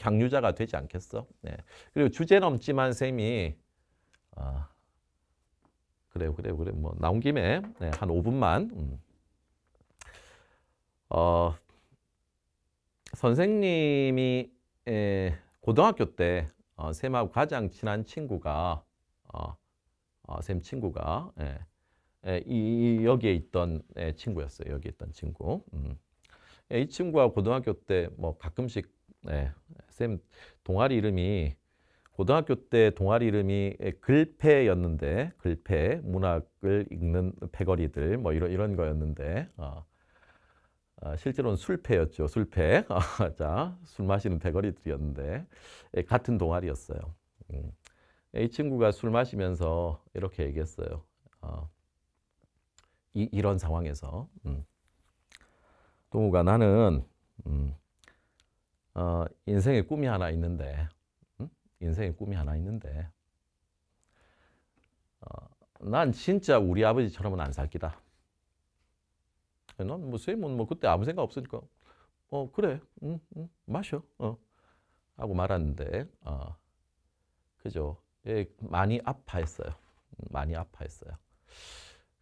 향유자가 되지 않겠어? 네. 그리고 주제 넘지만 쌤이 아, 그래요, 그래요, 그래. 뭐 나온 김에 네, 한 5분만. 음. 어, 선생님이 에, 고등학교 때 어, 쌤하고 가장 친한 친구가 어, 어, 쌤 친구가 예, 예, 이, 여기에 있던 예, 친구였어요. 여기 있던 친구. 음. 예, 이 친구와 고등학교 때 뭐 가끔씩 네, 쌤 동아리 이름이 고등학교 때 동아리 이름이 예, 글패였는데 글패 문학을 읽는 패거리들 뭐 이런 이런 거였는데 어, 어, 실제로는 술패였죠 술패 어, 아, 자술 마시는 패거리들이었는데 예, 같은 동아리였어요. 음. 이 친구가 술 마시면서 이렇게 얘기했어요. 어, 이, 이런 상황에서 음. 동우가 나는 음, 어, 인생의 꿈이 하나 있는데, 응? 인생의 꿈이 하나 있는데, 어, 난 진짜 우리 아버지처럼은 안살 기다. 난뭐 선뭐 그때 아무 생각 없으니까, 어, 그래, 응, 응, 마셔, 어. 하고 말았는데, 어, 그죠. 예, 많이 아파했어요. 많이 아파했어요.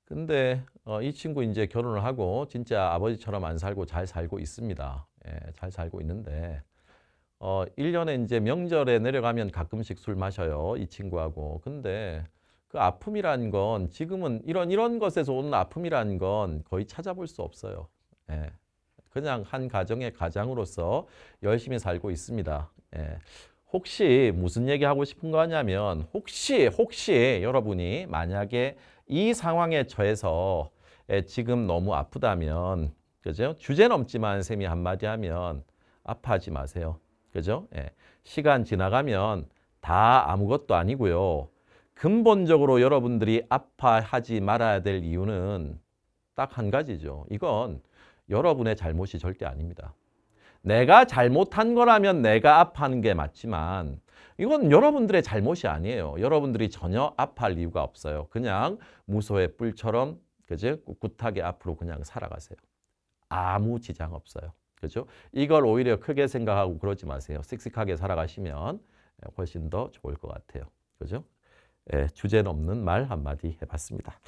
근데 어, 이 친구 이제 결혼을 하고 진짜 아버지처럼 안 살고 잘 살고 있습니다. 예, 잘 살고 있는데 어, 1년에 이제 명절에 내려가면 가끔씩 술 마셔요. 이 친구하고. 근데 그 아픔이란 건 지금은 이런 이런 것에서 오는 아픔이란 건 거의 찾아볼 수 없어요. 예. 그냥 한 가정의 가장으로서 열심히 살고 있습니다. 예. 혹시 무슨 얘기하고 싶은 거 하냐면 혹시 혹시 여러분이 만약에 이 상황에 처해서 예, 지금 너무 아프다면 그죠? 주제는 없지만 쌤이 한마디 하면 아파하지 마세요. 그죠? 예. 시간 지나가면 다 아무것도 아니고요. 근본적으로 여러분들이 아파하지 말아야 될 이유는 딱 한 가지죠. 이건 여러분의 잘못이 절대 아닙니다. 내가 잘못한 거라면 내가 아파하는 게 맞지만 이건 여러분들의 잘못이 아니에요. 여러분들이 전혀 아파할 이유가 없어요. 그냥 무소의 뿔처럼 그지 꿋꿋하게 앞으로 그냥 살아가세요. 아무 지장 없어요. 그죠 이걸 오히려 크게 생각하고 그러지 마세요. 씩씩하게 살아가시면 훨씬 더 좋을 것 같아요. 그죠? 예, 주제 없는 말 한마디 해봤습니다.